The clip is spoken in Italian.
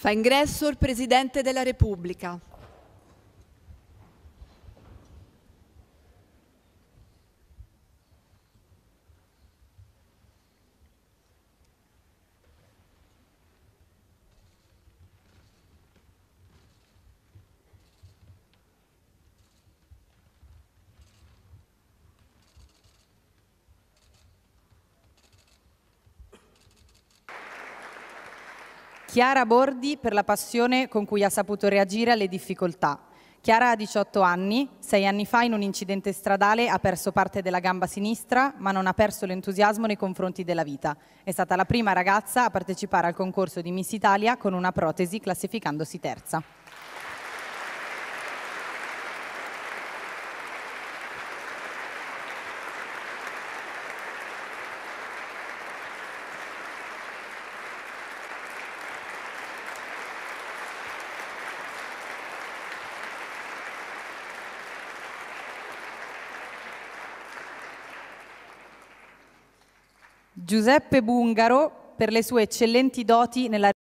Fa ingresso il Presidente della Repubblica. Chiara Bordi per la passione con cui ha saputo reagire alle difficoltà. Chiara ha 18 anni, sei anni fa in un incidente stradale ha perso parte della gamba sinistra, ma non ha perso l'entusiasmo nei confronti della vita. È stata la prima ragazza a partecipare al concorso di Miss Italia con una protesi classificandosi terza. Giuseppe Bungaro per le sue eccellenti doti nella